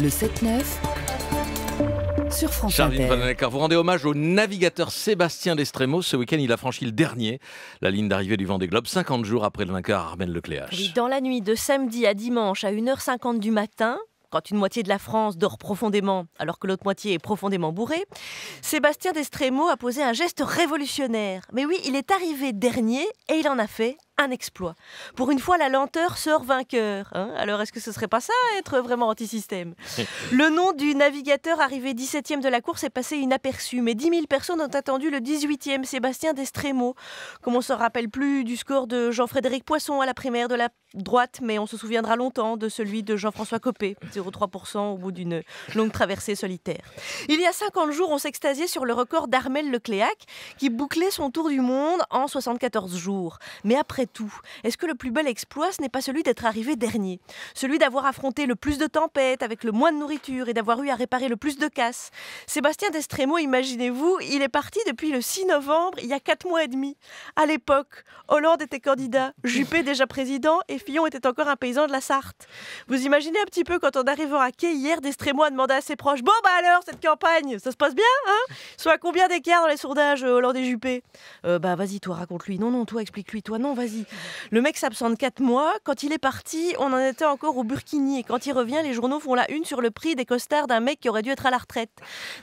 le 7-9 sur France Charline vous rendez hommage au navigateur Sébastien Destremo. Ce week-end, il a franchi le dernier, la ligne d'arrivée du Vendée Globe, 50 jours après le vainqueur Armel Lecléache. dans la nuit de samedi à dimanche à 1h50 du matin, quand une moitié de la France dort profondément alors que l'autre moitié est profondément bourrée, Sébastien Destremo a posé un geste révolutionnaire. Mais oui, il est arrivé dernier et il en a fait un exploit. Pour une fois, la lenteur sort vainqueur. Hein. Alors est-ce que ce serait pas ça, être vraiment anti-système Le nom du navigateur arrivé 17e de la course est passé inaperçu, mais 10 000 personnes ont attendu le 18e, Sébastien Destremo. Comme on se rappelle plus du score de Jean-Frédéric Poisson à la primaire de la droite, mais on se souviendra longtemps de celui de Jean-François Copé, 0,3% au bout d'une longue traversée solitaire. Il y a 50 jours, on s'extasiait sur le record d'Armel Lecléac, qui bouclait son tour du monde en 74 jours. Mais après tout Est-ce que le plus bel exploit, ce n'est pas celui d'être arrivé dernier Celui d'avoir affronté le plus de tempêtes avec le moins de nourriture et d'avoir eu à réparer le plus de casses Sébastien Destremo, imaginez-vous, il est parti depuis le 6 novembre, il y a 4 mois et demi. À l'époque, Hollande était candidat, Juppé déjà président et Fillon était encore un paysan de la Sarthe. Vous imaginez un petit peu quand en arrivant à quai hier, Destremo a demandé à ses proches Bon bah alors, cette campagne, ça se passe bien, hein Soit combien d'écart dans les sondages euh, Hollande et Juppé euh, Bah vas-y, toi raconte-lui. Non, non, toi explique-lui. Toi non, vas-y. Le mec s'absente 4 mois. Quand il est parti, on en était encore au Burkini. Et quand il revient, les journaux font la une sur le prix des costards d'un mec qui aurait dû être à la retraite.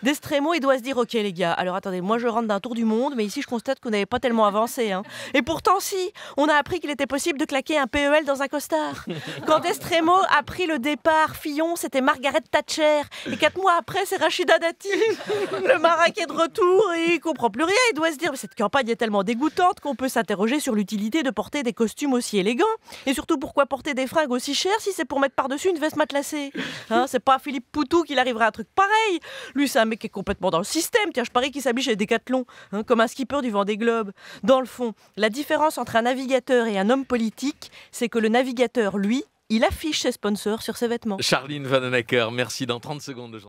D'Estremo, il doit se dire Ok, les gars, alors attendez, moi je rentre d'un tour du monde, mais ici je constate qu'on n'avait pas tellement avancé. Hein. Et pourtant, si, on a appris qu'il était possible de claquer un PEL dans un costard. Quand D'Estremo a pris le départ, Fillon, c'était Margaret Thatcher. Et 4 mois après, c'est Rachida Dati. Le Maroc est de retour et il comprend plus rien. Il doit se dire Mais cette campagne est tellement dégoûtante qu'on peut s'interroger sur l'utilité de porter des costumes aussi élégants Et surtout, pourquoi porter des fringues aussi chères si c'est pour mettre par-dessus une veste matelassée hein, C'est pas Philippe Poutou qu'il arriverait à un truc pareil. Lui, c'est un mec qui est complètement dans le système. Tiens, je parie qu'il s'habille chez Decathlon, hein, comme un skipper du Vendée Globe. Dans le fond, la différence entre un navigateur et un homme politique, c'est que le navigateur, lui, il affiche ses sponsors sur ses vêtements. Charline Vananacker, merci. Dans 30 secondes,